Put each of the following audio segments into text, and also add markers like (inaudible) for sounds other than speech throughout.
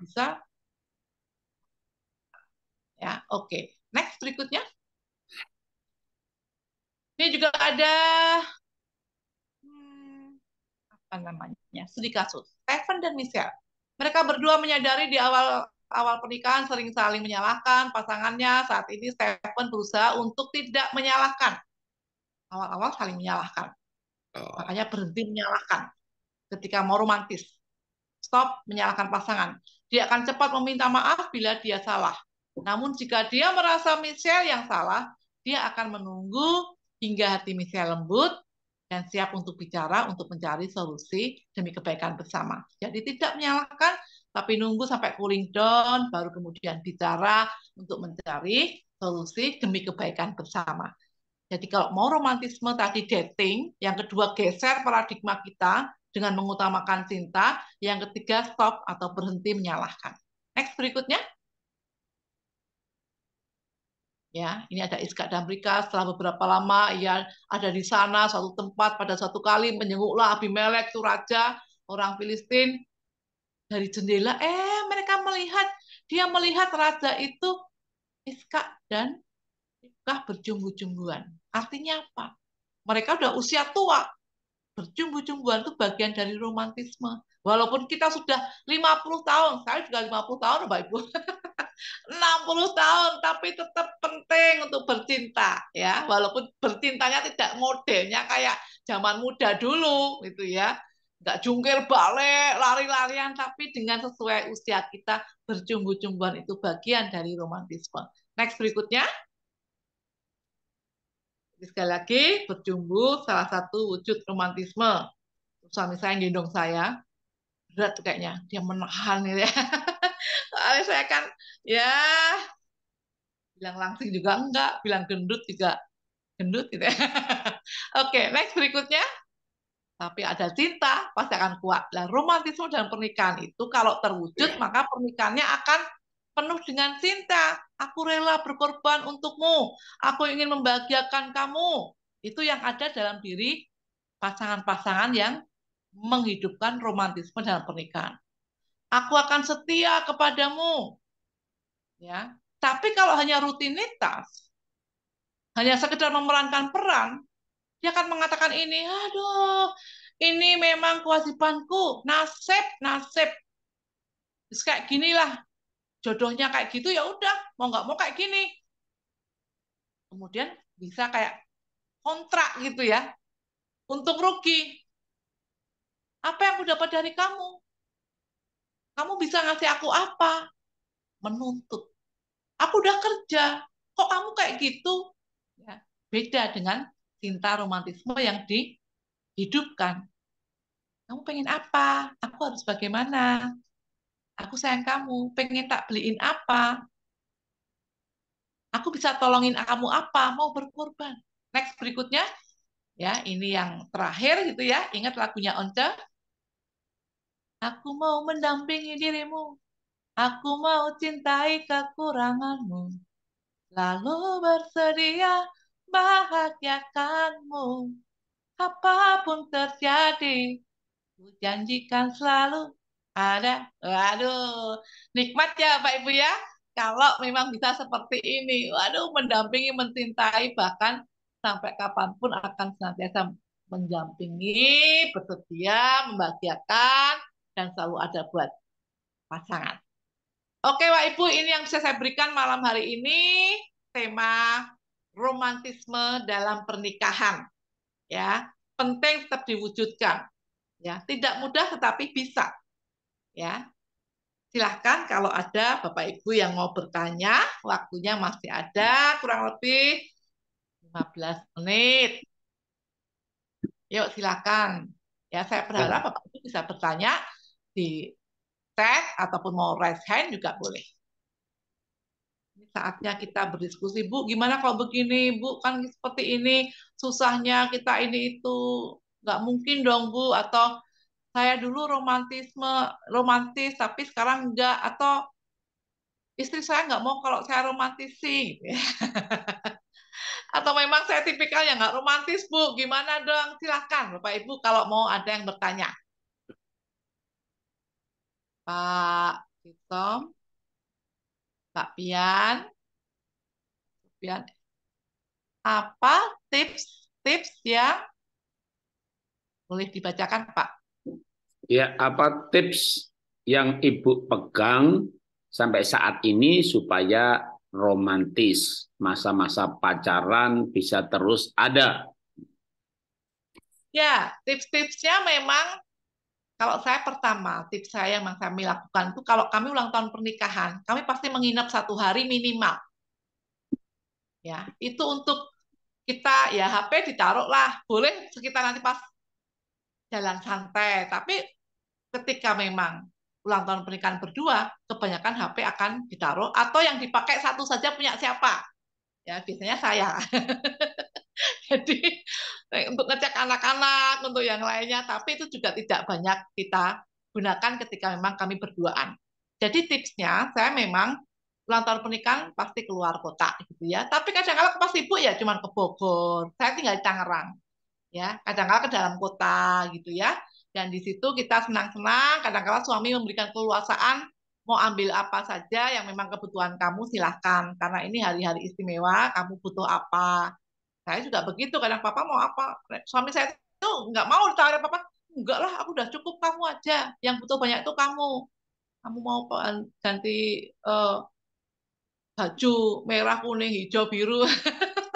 Bisa? Ya, oke. Okay. Next berikutnya. Ini juga ada hmm, apa namanya? Studi kasus. Stephen dan Michelle. Mereka berdua menyadari di awal awal pernikahan sering saling menyalahkan pasangannya. Saat ini Stephen berusaha untuk tidak menyalahkan. Awal-awal saling menyalahkan. Oh. Makanya berhenti menyalahkan ketika mau romantis. Stop menyalahkan pasangan. Dia akan cepat meminta maaf bila dia salah. Namun jika dia merasa Michelle yang salah, dia akan menunggu hingga hati Michelle lembut dan siap untuk bicara untuk mencari solusi demi kebaikan bersama. Jadi tidak menyalahkan, tapi nunggu sampai cooling down, baru kemudian bicara untuk mencari solusi demi kebaikan bersama. Jadi kalau mau romantisme tadi dating, yang kedua geser paradigma kita, dengan mengutamakan cinta. Yang ketiga, stop atau berhenti menyalahkan. Next berikutnya. Ya, ini ada Iska dan Rika. Setelah beberapa lama ia ada di sana satu tempat pada satu kali menjenguklah Abimelek itu raja orang Filistin dari jendela eh mereka melihat dia melihat raja itu Iska dan Rika berjumbu-jumbuan. Artinya apa? Mereka udah usia tua, bercumbu-cumbuan itu bagian dari romantisme. Walaupun kita sudah 50 tahun, saya juga 50 tahun Bapak Ibu. 60 (laughs) tahun tapi tetap penting untuk bercinta ya walaupun bercintanya tidak modelnya kayak zaman muda dulu gitu ya nggak jungkir balik lari-larian tapi dengan sesuai usia kita bercumbu-cumbuan itu bagian dari romantisme next berikutnya sekali lagi berjumbu salah satu wujud romantisme suami saya yang gendong saya berat kayaknya dia menahan gitu ya (laughs) soalnya saya kan ya bilang langsing juga enggak bilang gendut juga gendut gitu ya (laughs) oke next berikutnya tapi ada cinta pasti akan kuat. Nah, romantisme dan pernikahan itu kalau terwujud maka pernikahannya akan penuh dengan cinta. Aku rela berkorban untukmu. Aku ingin membahagiakan kamu. Itu yang ada dalam diri pasangan-pasangan yang menghidupkan romantisme dalam pernikahan. Aku akan setia kepadamu. Ya. Tapi kalau hanya rutinitas, hanya sekedar memerankan peran, dia akan mengatakan ini, aduh, ini memang kewajibanku, nasib, nasib. Terus kayak ginilah jodohnya kayak gitu ya udah mau nggak mau kayak gini kemudian bisa kayak kontrak gitu ya untuk rugi apa yang aku dapat dari kamu kamu bisa ngasih aku apa menuntut aku udah kerja kok kamu kayak gitu ya, beda dengan cinta romantisme yang dihidupkan kamu pengen apa aku harus bagaimana aku sayang kamu, pengen tak beliin apa? Aku bisa tolongin kamu apa? Mau berkorban. Next berikutnya, ya ini yang terakhir gitu ya. Ingat lagunya Once. Aku mau mendampingi dirimu. Aku mau cintai kekuranganmu. Lalu bersedia bahagiakanmu. Apapun terjadi, ku janjikan selalu ada, waduh, nikmat ya Pak Ibu ya. Kalau memang bisa seperti ini, waduh, mendampingi, mencintai, bahkan sampai kapanpun akan senantiasa mendampingi, bersedia, membahagiakan, dan selalu ada buat pasangan. Oke, Pak Ibu, ini yang bisa saya berikan malam hari ini tema romantisme dalam pernikahan. Ya, penting tetap diwujudkan. Ya, tidak mudah tetapi bisa ya. Silahkan kalau ada Bapak Ibu yang mau bertanya, waktunya masih ada kurang lebih 15 menit. Yuk silahkan. Ya saya berharap Bapak Ibu bisa bertanya di chat ataupun mau raise hand juga boleh. Ini saatnya kita berdiskusi, Bu, gimana kalau begini, Bu, kan seperti ini, susahnya kita ini itu, nggak mungkin dong, Bu, atau saya dulu romantisme romantis tapi sekarang enggak atau istri saya enggak mau kalau saya romantisi (laughs) atau memang saya tipikal yang nggak romantis bu gimana dong silahkan bapak ibu kalau mau ada yang bertanya pak Tom pak Pian Pian apa tips tips yang boleh dibacakan pak ya apa tips yang ibu pegang sampai saat ini supaya romantis masa-masa pacaran bisa terus ada? Ya, tips-tipsnya memang kalau saya pertama, tips saya yang kami lakukan itu kalau kami ulang tahun pernikahan, kami pasti menginap satu hari minimal. Ya, itu untuk kita ya HP ditaruh lah, boleh sekitar nanti pas jalan santai, tapi ketika memang ulang tahun pernikahan berdua, kebanyakan HP akan ditaruh atau yang dipakai satu saja punya siapa. Ya, biasanya saya. (laughs) Jadi eh, untuk ngecek anak-anak, untuk yang lainnya, tapi itu juga tidak banyak kita gunakan ketika memang kami berduaan. Jadi tipsnya, saya memang ulang tahun pernikahan pasti keluar kota gitu ya. Tapi kadang kadang pas sibuk ya cuma ke Bogor. Saya tinggal di Tangerang. Ya, kadang kadang ke dalam kota gitu ya dan di situ kita senang-senang, kadang-kadang suami memberikan keluasaan, mau ambil apa saja yang memang kebutuhan kamu silahkan. Karena ini hari-hari istimewa, kamu butuh apa. Saya juga begitu, kadang papa mau apa. Suami saya itu nggak mau ditawarin papa, enggak lah aku udah cukup kamu aja. Yang butuh banyak itu kamu. Kamu mau ganti uh, baju merah, kuning, hijau, biru.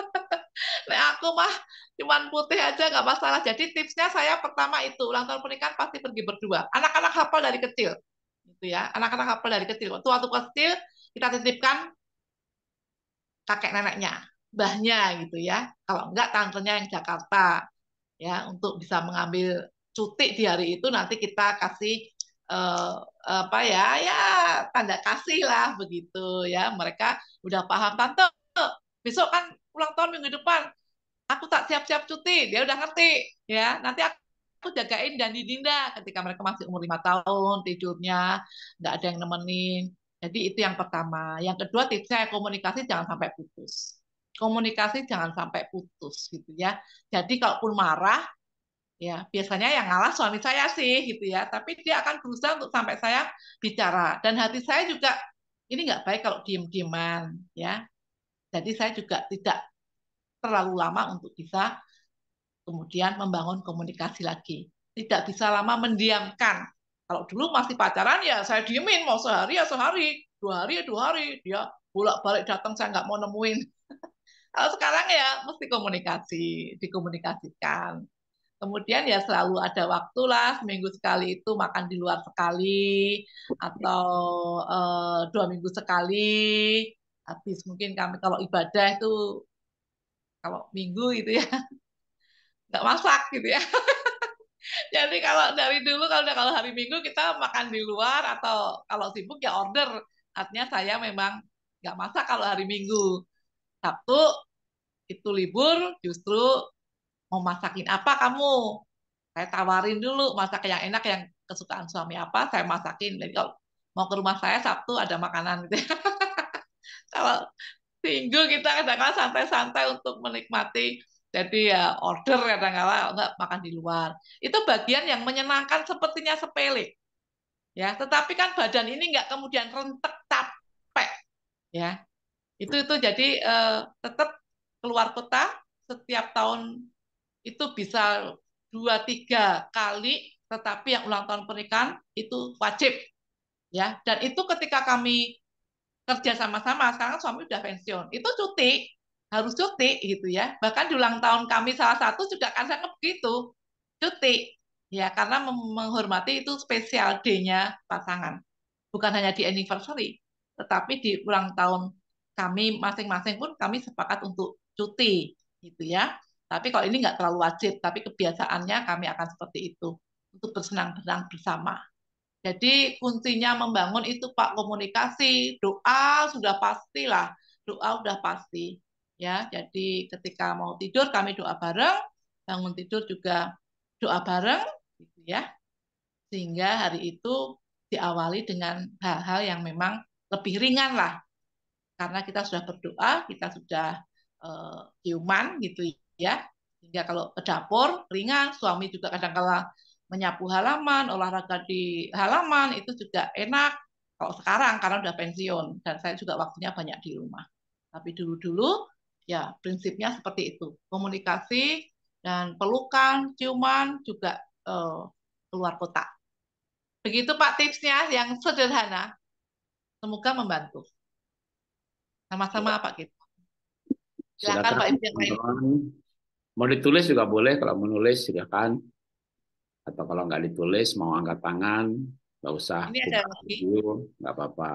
(laughs) nah, aku mah cuman putih aja nggak masalah. Jadi tipsnya saya pertama itu ulang tahun pernikahan pasti pergi berdua. Anak-anak hafal dari kecil, gitu ya. Anak-anak hafal dari kecil. Waktu waktu kecil kita titipkan kakek neneknya, bahnya gitu ya. Kalau enggak tantenya yang Jakarta ya untuk bisa mengambil cuti di hari itu nanti kita kasih eh, eh, apa ya ya tanda kasih lah begitu ya mereka udah paham tante besok kan ulang tahun minggu depan aku tak siap-siap cuti, dia udah ngerti ya. Nanti aku aku jagain dan Dinda ketika mereka masih umur lima tahun tidurnya nggak ada yang nemenin jadi itu yang pertama yang kedua tipsnya komunikasi jangan sampai putus komunikasi jangan sampai putus gitu ya jadi kalau kalaupun marah ya biasanya yang ngalah suami saya sih gitu ya tapi dia akan berusaha untuk sampai saya bicara dan hati saya juga ini nggak baik kalau diem dieman ya jadi saya juga tidak terlalu lama untuk bisa kemudian membangun komunikasi lagi. Tidak bisa lama mendiamkan. Kalau dulu masih pacaran ya saya diemin mau sehari ya sehari, dua hari ya dua hari, dia bolak-balik datang saya nggak mau nemuin. (laughs) Kalau sekarang ya mesti komunikasi, dikomunikasikan. Kemudian ya selalu ada waktu lah, seminggu sekali itu makan di luar sekali, atau uh, dua minggu sekali. Habis mungkin kami kalau ibadah itu kalau minggu gitu ya (laughs) nggak masak gitu ya (laughs) jadi kalau dari dulu kalau kalau hari minggu kita makan di luar atau kalau sibuk ya order artinya saya memang nggak masak kalau hari minggu sabtu itu libur justru mau masakin apa kamu saya tawarin dulu masak yang enak yang kesukaan suami apa saya masakin jadi kalau mau ke rumah saya sabtu ada makanan gitu ya (laughs) kalau minggu kita kadang-kadang santai-santai untuk menikmati jadi ya order kadang-kala enggak makan di luar. Itu bagian yang menyenangkan sepertinya sepele. Ya, tetapi kan badan ini enggak kemudian rentek capek. Ya. Itu itu jadi eh, tetap keluar kota setiap tahun itu bisa dua tiga kali tetapi yang ulang tahun pernikahan itu wajib ya dan itu ketika kami kerja sama-sama sekarang suami udah pensiun itu cuti harus cuti gitu ya bahkan di ulang tahun kami salah satu juga kan sangat begitu cuti ya karena menghormati itu spesial D-nya pasangan bukan hanya di anniversary tetapi di ulang tahun kami masing-masing pun kami sepakat untuk cuti gitu ya tapi kalau ini nggak terlalu wajib tapi kebiasaannya kami akan seperti itu untuk bersenang-senang bersama jadi kuncinya membangun itu Pak komunikasi, doa sudah pastilah, doa sudah pasti ya. Jadi ketika mau tidur kami doa bareng, bangun tidur juga doa bareng gitu ya. Sehingga hari itu diawali dengan hal-hal yang memang lebih ringan lah. Karena kita sudah berdoa, kita sudah uh, eh, ciuman gitu ya. Sehingga kalau ke dapur ringan, suami juga kadang kala menyapu halaman, olahraga di halaman itu juga enak kalau sekarang karena udah pensiun dan saya juga waktunya banyak di rumah. Tapi dulu-dulu ya prinsipnya seperti itu. Komunikasi dan pelukan, ciuman juga eh, keluar kota. Begitu Pak tipsnya yang sederhana. Semoga membantu. Sama-sama ya. Pak kita gitu. Silakan Pak Ibu yang Mau ditulis juga boleh kalau menulis silakan atau kalau nggak ditulis mau angkat tangan nggak usah ini ada lagi nggak apa-apa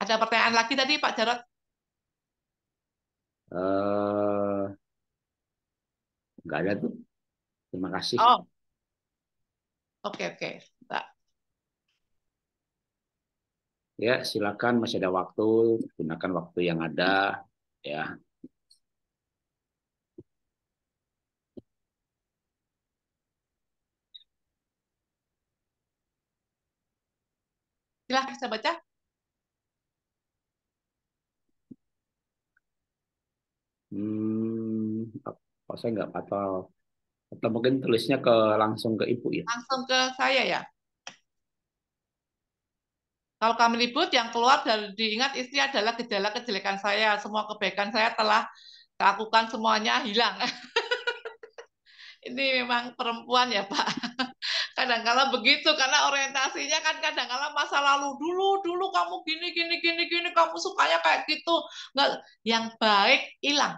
ada pertanyaan lagi tadi Pak Jarot uh, eh, nggak ada tuh terima kasih oh oke oke okay. Pak. ya silakan masih ada waktu gunakan waktu yang ada ya Silahkan bisa baca. Hmm, apa saya nggak atau atau mungkin tulisnya ke langsung ke ibu ya? Langsung ke saya ya. Kalau kami ribut, yang keluar dari diingat istri adalah gejala kejelekan saya. Semua kebaikan saya telah lakukan semuanya hilang. (laughs) Ini memang perempuan ya Pak kadangkala begitu karena orientasinya kan kadangkala kala masa lalu dulu dulu kamu gini gini gini gini kamu sukanya kayak gitu nggak yang baik hilang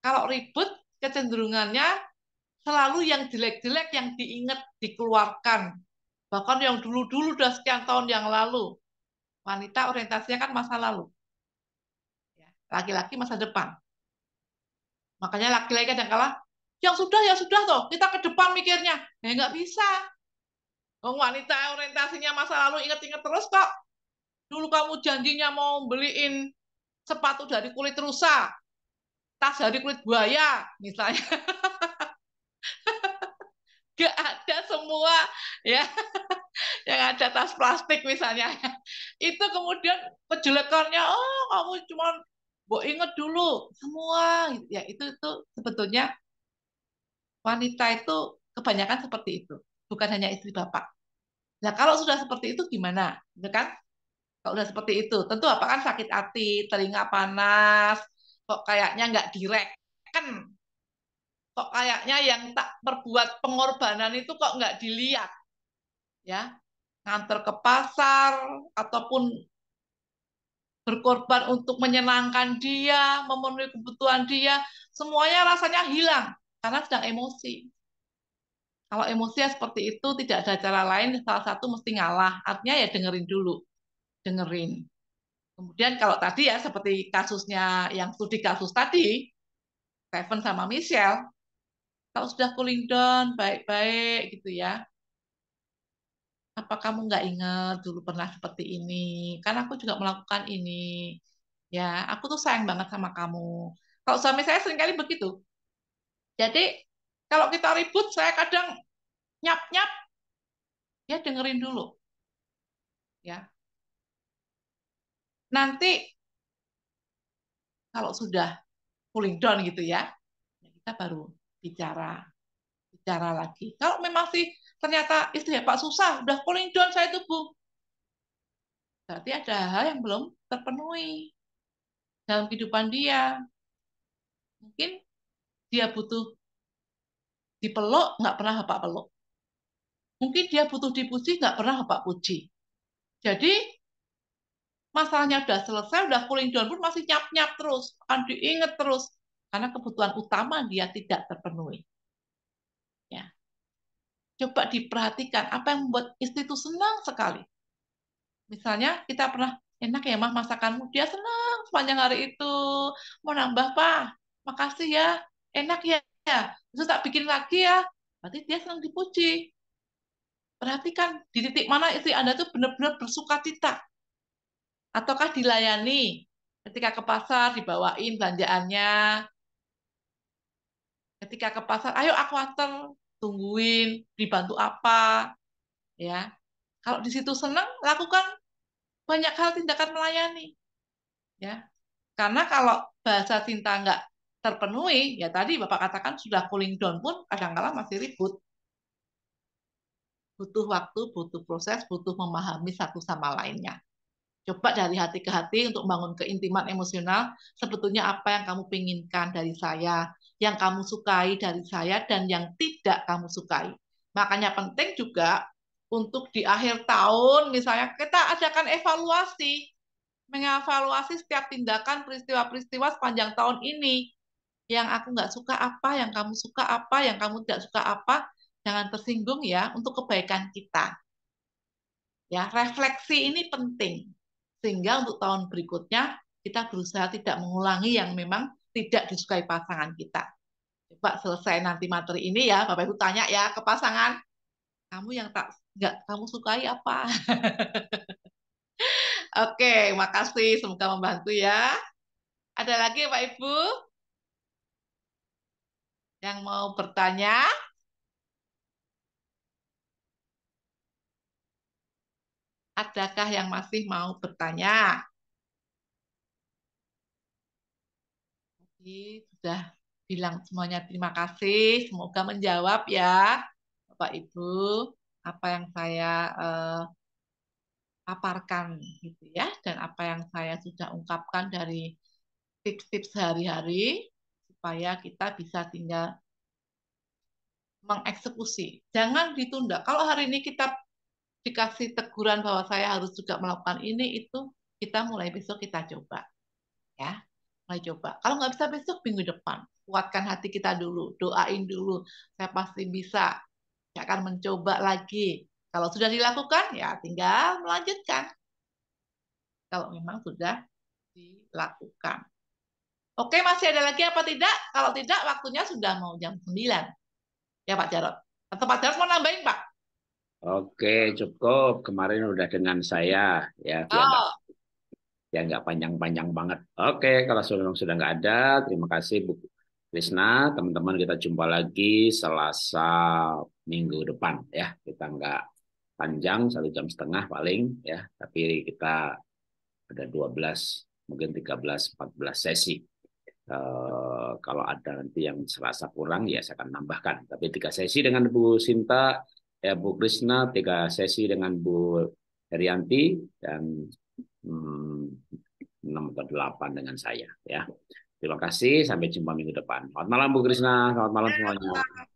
kalau ribut kecenderungannya selalu yang jelek-jelek yang diingat dikeluarkan bahkan yang dulu-dulu udah sekian tahun yang lalu wanita orientasinya kan masa lalu ya, laki-laki masa depan makanya laki-laki kadangkala kala yang sudah ya sudah toh kita ke depan mikirnya ya nggak bisa Oh, wanita orientasinya masa lalu inget-inget terus kok dulu kamu janjinya mau beliin sepatu dari kulit rusa tas dari kulit buaya misalnya (laughs) gak ada semua ya (laughs) yang ada tas plastik misalnya (laughs) itu kemudian kejelekannya oh kamu cuma Bo inget dulu semua ya itu itu sebetulnya wanita itu kebanyakan seperti itu, bukan hanya istri bapak. Nah, kalau sudah seperti itu gimana? Gitu kan? Kalau sudah seperti itu, tentu apa kan sakit hati, telinga panas, kok kayaknya nggak direk, kan? Kok kayaknya yang tak perbuat pengorbanan itu kok nggak dilihat. Ya, nganter ke pasar ataupun berkorban untuk menyenangkan dia, memenuhi kebutuhan dia, semuanya rasanya hilang karena sedang emosi. Kalau emosi ya seperti itu, tidak ada cara lain, salah satu mesti ngalah. Artinya ya dengerin dulu. Dengerin. Kemudian kalau tadi ya seperti kasusnya yang studi kasus tadi, Kevin sama Michelle, kalau sudah cooling down, baik-baik gitu ya. Apa kamu nggak ingat dulu pernah seperti ini? Karena aku juga melakukan ini. Ya, aku tuh sayang banget sama kamu. Kalau suami saya seringkali begitu, jadi kalau kita ribut, saya kadang nyap-nyap, ya dengerin dulu. Ya. Nanti kalau sudah cooling down gitu ya, ya kita baru bicara bicara lagi. Kalau memang sih ternyata istri Pak susah, udah cooling down saya itu bu, Berarti ada hal yang belum terpenuhi dalam kehidupan dia. Mungkin dia butuh dipeluk, nggak pernah bapak peluk. Mungkin dia butuh dipuji, nggak pernah bapak puji. Jadi masalahnya udah selesai, udah cooling down pun masih nyap-nyap terus, akan diingat terus. Karena kebutuhan utama dia tidak terpenuhi. Ya. Coba diperhatikan apa yang membuat istri itu senang sekali. Misalnya kita pernah enak ya mah masakanmu, dia senang sepanjang hari itu. Mau nambah pak, makasih ya enak ya, ya. terus tak bikin lagi ya berarti dia senang dipuji perhatikan di titik mana istri anda tuh benar-benar bersuka cita ataukah dilayani ketika ke pasar dibawain belanjaannya ketika ke pasar ayo aku antar tungguin dibantu apa ya kalau di situ senang lakukan banyak hal tindakan melayani ya karena kalau bahasa cinta nggak terpenuhi, ya tadi Bapak katakan sudah cooling down pun kadang-kala masih ribut. Butuh waktu, butuh proses, butuh memahami satu sama lainnya. Coba dari hati ke hati untuk membangun keintiman emosional, sebetulnya apa yang kamu pinginkan dari saya, yang kamu sukai dari saya, dan yang tidak kamu sukai. Makanya penting juga untuk di akhir tahun misalnya kita adakan evaluasi mengevaluasi setiap tindakan peristiwa-peristiwa sepanjang tahun ini yang aku nggak suka apa, yang kamu suka apa, yang kamu tidak suka apa, jangan tersinggung ya untuk kebaikan kita. Ya, refleksi ini penting sehingga untuk tahun berikutnya kita berusaha tidak mengulangi yang memang tidak disukai pasangan kita. Coba selesai nanti materi ini ya, Bapak Ibu tanya ya ke pasangan, kamu yang tak nggak kamu sukai apa? (laughs) Oke, makasih. Semoga membantu ya. Ada lagi Pak Ibu? Yang mau bertanya? Adakah yang masih mau bertanya? Jadi sudah bilang semuanya terima kasih. Semoga menjawab ya, Bapak Ibu, apa yang saya eh, paparkan gitu ya, dan apa yang saya sudah ungkapkan dari tips-tips sehari-hari supaya kita bisa tinggal mengeksekusi. Jangan ditunda. Kalau hari ini kita dikasih teguran bahwa saya harus juga melakukan ini itu, kita mulai besok kita coba. Ya, mulai coba. Kalau nggak bisa besok minggu depan, kuatkan hati kita dulu, doain dulu. Saya pasti bisa. Saya akan mencoba lagi. Kalau sudah dilakukan, ya tinggal melanjutkan. Kalau memang sudah dilakukan. Oke, masih ada lagi apa tidak? Kalau tidak, waktunya sudah mau jam 9. Ya Pak Jarot. Atau Pak Jarot mau nambahin Pak? Oke, cukup. Kemarin udah dengan saya. ya. oh. Ya nggak panjang-panjang banget. Oke, kalau sudah sudah nggak ada, terima kasih Bu Krisna. Teman-teman kita jumpa lagi Selasa minggu depan ya. Kita nggak panjang, satu jam setengah paling ya. Tapi kita ada 12, mungkin 13, 14 sesi Eh, kalau ada nanti yang serasa kurang ya saya akan tambahkan. Tapi tiga sesi dengan Bu Sinta, ya Bu Krisna, tiga sesi dengan Bu Herianti dan hmm, enam delapan atau delapan dengan saya ya. Terima kasih, sampai jumpa minggu depan. Selamat malam Bu Krisna, selamat malam semuanya.